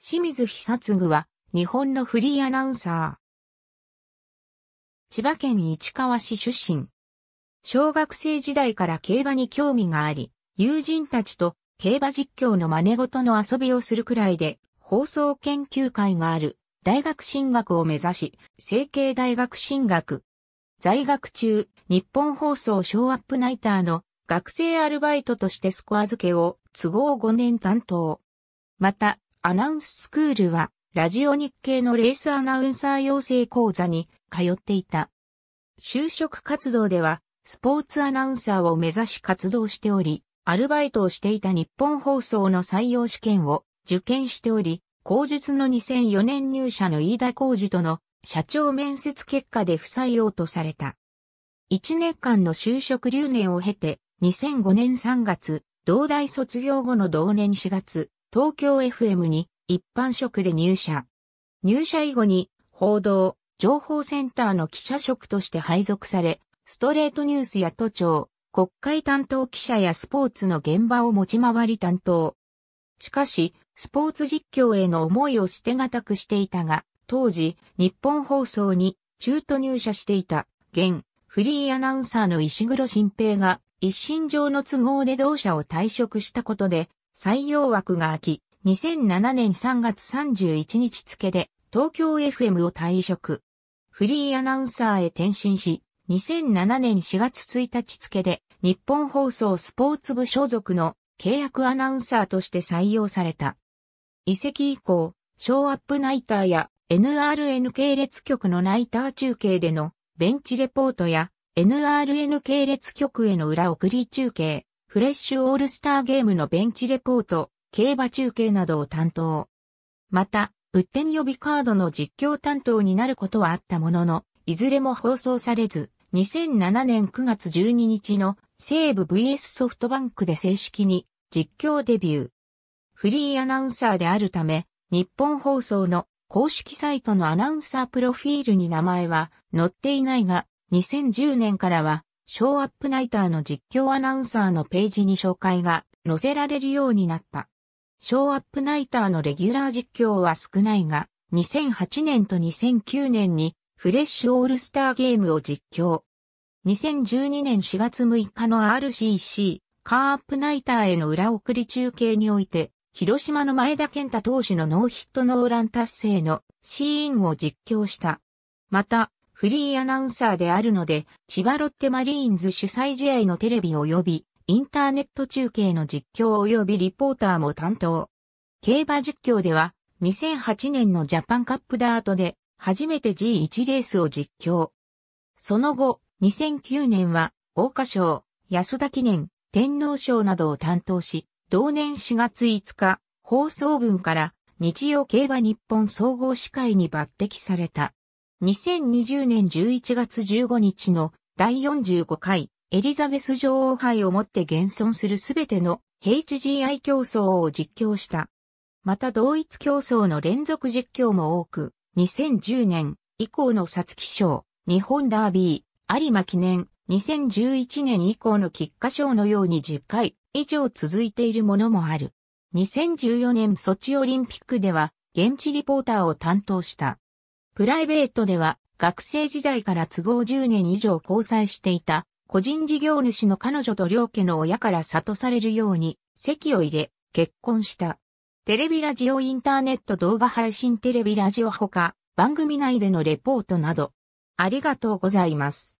清水久嗣は、日本のフリーアナウンサー。千葉県市川市出身。小学生時代から競馬に興味があり、友人たちと競馬実況の真似事の遊びをするくらいで、放送研究会がある大学進学を目指し、成形大学進学。在学中、日本放送ショーアップナイターの学生アルバイトとしてスコア付けを都合5年担当。また、アナウンススクールは、ラジオ日経のレースアナウンサー養成講座に通っていた。就職活動では、スポーツアナウンサーを目指し活動しており、アルバイトをしていた日本放送の採用試験を受験しており、後述の2004年入社の飯田浩二との社長面接結果で不採用とされた。1年間の就職留年を経て、2005年3月、同大卒業後の同年4月、東京 FM に一般職で入社。入社以後に報道、情報センターの記者職として配属され、ストレートニュースや都庁、国会担当記者やスポーツの現場を持ち回り担当。しかし、スポーツ実況への思いを捨てがたくしていたが、当時、日本放送に中途入社していた、現、フリーアナウンサーの石黒新平が、一身上の都合で同社を退職したことで、採用枠が空き、2007年3月31日付で東京 FM を退職。フリーアナウンサーへ転身し、2007年4月1日付で日本放送スポーツ部所属の契約アナウンサーとして採用された。移籍以降、ショーアップナイターや NRN 系列局のナイター中継でのベンチレポートや NRN 系列局への裏送り中継、フレッシュオールスターゲームのベンチレポート、競馬中継などを担当。また、売ってに呼びカードの実況担当になることはあったものの、いずれも放送されず、2007年9月12日の西武 VS ソフトバンクで正式に実況デビュー。フリーアナウンサーであるため、日本放送の公式サイトのアナウンサープロフィールに名前は載っていないが、2010年からはショーアップナイターの実況アナウンサーのページに紹介が載せられるようになった。ショーアップナイターのレギュラー実況は少ないが、2008年と2009年にフレッシュオールスターゲームを実況。2012年4月6日の RCC カーアップナイターへの裏送り中継において、広島の前田健太投手のノーヒットノーラン達成のシーンを実況した。また、フリーアナウンサーであるので、千葉ロッテマリーンズ主催試合のテレビ及び、インターネット中継の実況及びリポーターも担当。競馬実況では、2008年のジャパンカップダートで、初めて G1 レースを実況。その後、2009年は、大花賞、安田記念、天皇賞などを担当し、同年4月5日、放送分から日曜競馬日本総合司会に抜擢された。2020年11月15日の第45回エリザベス女王杯をもって現存するすべての HGI 競争を実況した。また同一競争の連続実況も多く、2010年以降の皐月賞、日本ダービー、有馬記念、2011年以降の菊花賞のように10回以上続いているものもある。2014年ソチオリンピックでは現地リポーターを担当した。プライベートでは学生時代から都合10年以上交際していた個人事業主の彼女と両家の親から悟されるように席を入れ結婚した。テレビラジオインターネット動画配信テレビラジオほか番組内でのレポートなどありがとうございます。